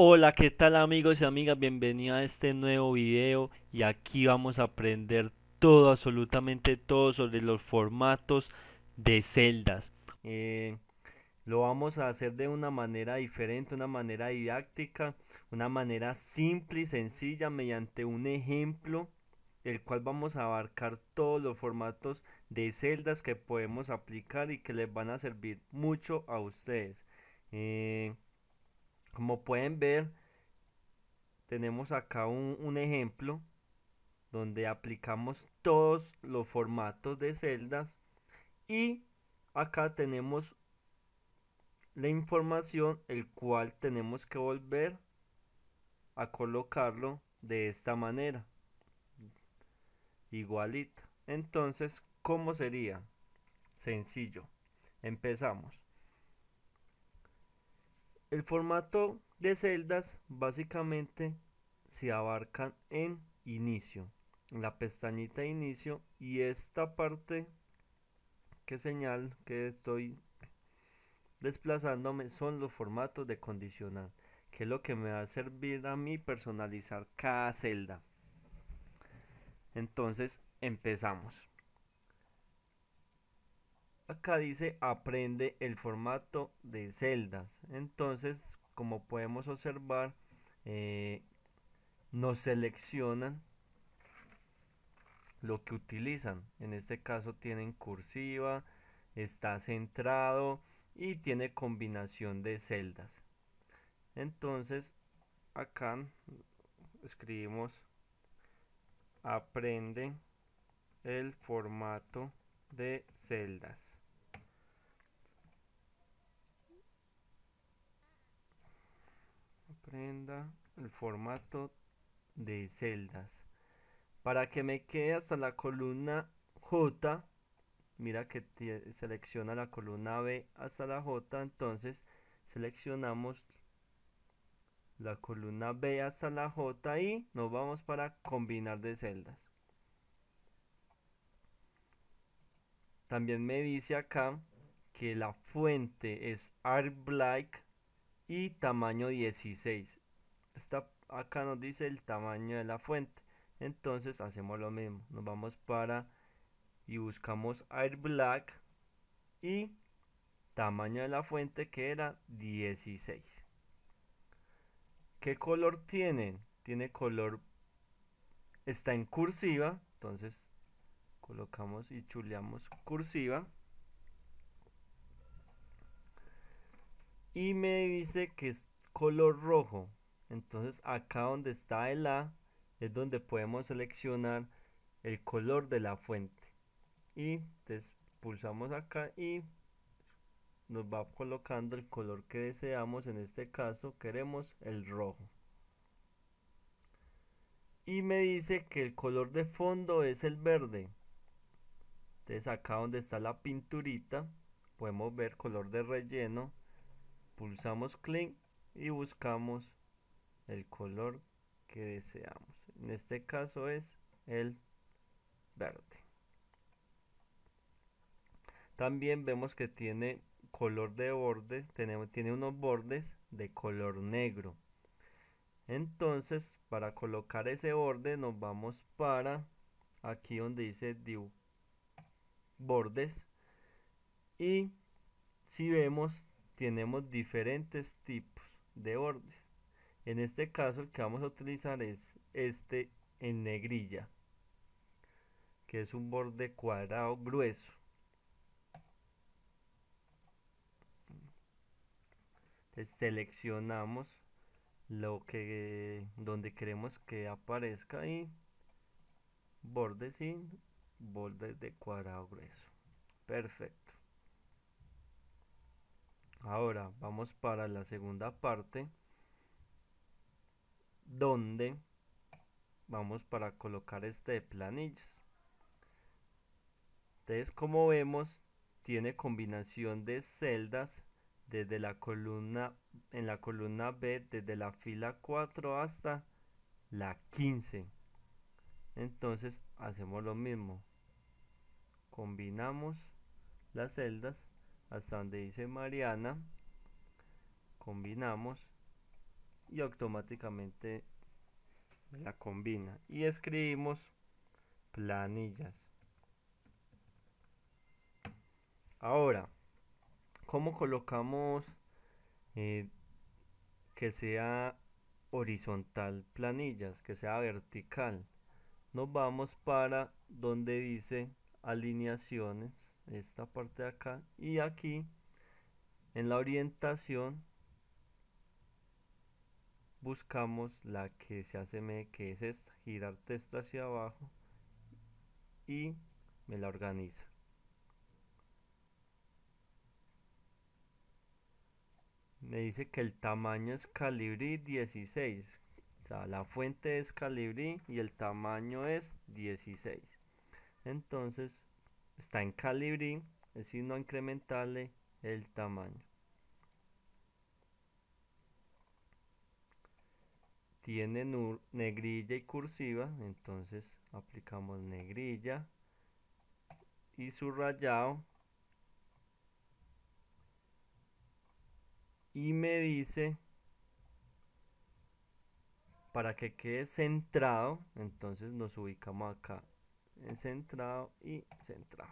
Hola, ¿qué tal amigos y amigas? Bienvenidos a este nuevo video y aquí vamos a aprender todo, absolutamente todo sobre los formatos de celdas. Eh, lo vamos a hacer de una manera diferente, una manera didáctica, una manera simple y sencilla mediante un ejemplo el cual vamos a abarcar todos los formatos de celdas que podemos aplicar y que les van a servir mucho a ustedes. Eh, como pueden ver, tenemos acá un, ejemplo donde aplicamos todos los formatos de celdas y acá tenemos la información el cual tenemos que volver a colocarlo de esta manera igualita entonces cómo sería sencillo empezamos el formato de celdas básicamente se abarca en inicio, en la pestañita de inicio y esta parte que señal que estoy desplazándome son los formatos de condicional, que es lo que me va a servir a mí personalizar cada celda. Entonces empezamos acá dice aprende el formato de celdas. Entonces, como podemos observar, eh, nos seleccionan lo que utilizan. En este caso tienen cursiva, está centrado y tiene combinación de celdas. Entonces, acá escribimos aprende el formato de celdas. prenda el formato de celdas para que me quede hasta la columna J mira que selecciona la columna B hasta la J entonces seleccionamos la columna B hasta la J y nos vamos para combinar de celdas también me dice acá que la fuente es Art Black y tamaño 16. Está, acá nos dice el tamaño de la fuente. Entonces hacemos lo mismo. Nos vamos para y buscamos Air Black y tamaño de la fuente que era 16. ¿Qué color tiene? Tiene color, está en cursiva, entonces colocamos y chuleamos cursiva. y me dice que es color rojo. Entonces acá donde está el A es donde podemos seleccionar el color de la fuente. Y entonces pulsamos acá y nos va colocando el color que deseamos. En este caso queremos el rojo. Y me dice que el color de fondo es el verde. Entonces acá donde está la pinturita podemos ver color de relleno pulsamos clic y buscamos el color que deseamos en este caso es el verde también vemos que tiene color de bordes tiene unos bordes de color negro entonces para colocar ese borde nos vamos para aquí donde dice bordes y si vemos tenemos diferentes tipos de bordes. En este caso el que vamos a utilizar es este en negrilla, que es un borde cuadrado grueso. seleccionamos lo que donde queremos que aparezca ahí bordes sin bordes de cuadrado grueso perfecto Ahora vamos para la segunda parte donde vamos para colocar este de planillas. Entonces como vemos tiene combinación de celdas desde la columna en la columna B desde la fila 4 hasta la 15 entonces hacemos lo mismo combinamos las celdas hasta donde dice Mariana combinamos y automáticamente la combina y escribimos planillas ahora cómo colocamos eh, que sea horizontal planillas que sea vertical nos vamos para donde dice alineaciones esta parte de acá y aquí en la orientación buscamos la que se hace me que es esta girar texto hacia abajo y me la organiza me dice que el tamaño es calibrí 16 o sea la fuente es calibrí y el tamaño es 16 entonces está en calibre, es decir, no incrementarle el tamaño. Tiene negrilla y cursiva, entonces aplicamos negrilla y subrayado. Y me dice para que quede centrado, entonces nos ubicamos acá centrado y centrado.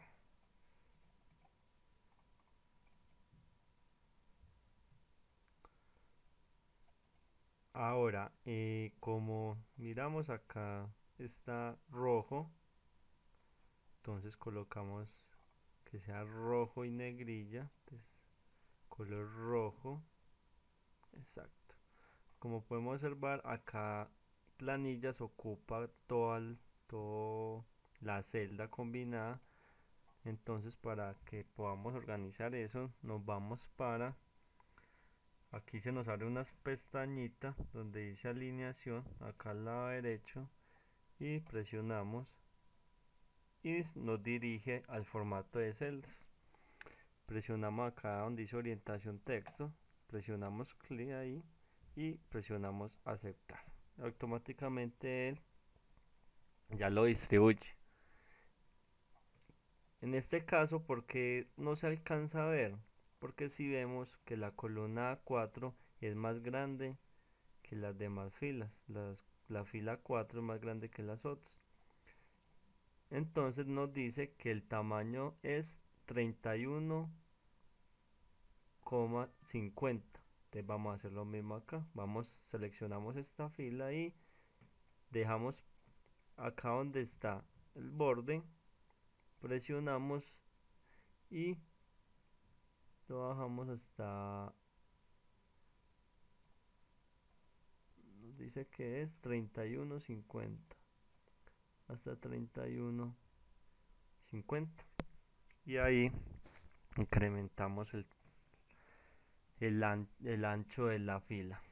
Ahora, eh, como miramos acá está rojo, entonces colocamos que sea rojo y negrilla, pues, color rojo, exacto. Como podemos observar acá planillas ocupa todo, todo la celda combinada entonces para que podamos organizar eso nos vamos para aquí se nos abre unas pestañita donde dice alineación acá al lado derecho y presionamos y nos dirige al formato de celdas presionamos acá donde dice orientación texto presionamos clic ahí y presionamos aceptar automáticamente él ya lo distribuye en este caso, porque no se alcanza a ver? Porque si vemos que la columna A4 es más grande que las demás filas. la fila 4 es más grande que las otras. Entonces nos dice que el tamaño es 31,50. Entonces vamos a hacer lo mismo acá. Vamos, seleccionamos esta fila y dejamos acá donde está el borde presionamos y lo bajamos hasta nos dice que es 31.50 hasta 31.50 y ahí incrementamos el, el ancho de la fila